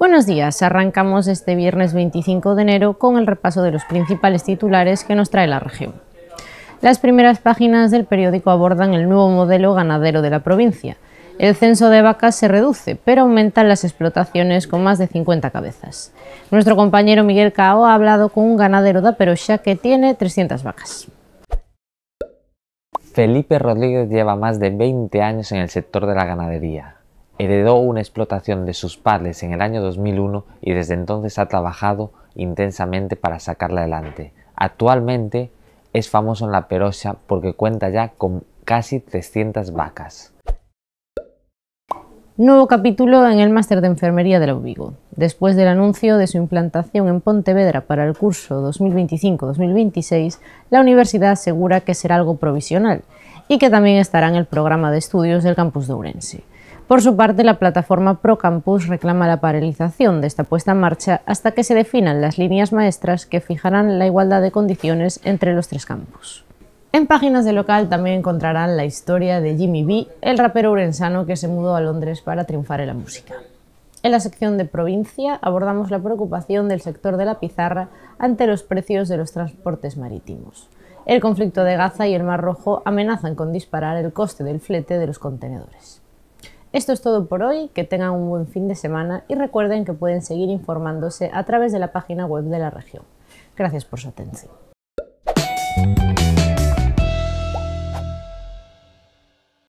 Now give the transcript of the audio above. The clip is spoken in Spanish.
Buenos días, arrancamos este viernes 25 de enero con el repaso de los principales titulares que nos trae la región. Las primeras páginas del periódico abordan el nuevo modelo ganadero de la provincia. El censo de vacas se reduce, pero aumentan las explotaciones con más de 50 cabezas. Nuestro compañero Miguel Cao ha hablado con un ganadero de Aperosha que tiene 300 vacas. Felipe Rodríguez lleva más de 20 años en el sector de la ganadería Heredó una explotación de sus padres en el año 2001 y desde entonces ha trabajado intensamente para sacarla adelante. Actualmente es famoso en la Perosa porque cuenta ya con casi 300 vacas. Nuevo capítulo en el Máster de Enfermería de la Ubigo. Después del anuncio de su implantación en Pontevedra para el curso 2025-2026, la universidad asegura que será algo provisional y que también estará en el programa de estudios del campus de Urense. Por su parte, la plataforma Procampus reclama la paralización de esta puesta en marcha hasta que se definan las líneas maestras que fijarán la igualdad de condiciones entre los tres campus. En páginas de local también encontrarán la historia de Jimmy B, el rapero urensano que se mudó a Londres para triunfar en la música. En la sección de provincia abordamos la preocupación del sector de la pizarra ante los precios de los transportes marítimos. El conflicto de Gaza y el Mar Rojo amenazan con disparar el coste del flete de los contenedores. Esto es todo por hoy, que tengan un buen fin de semana y recuerden que pueden seguir informándose a través de la página web de la región. Gracias por su atención.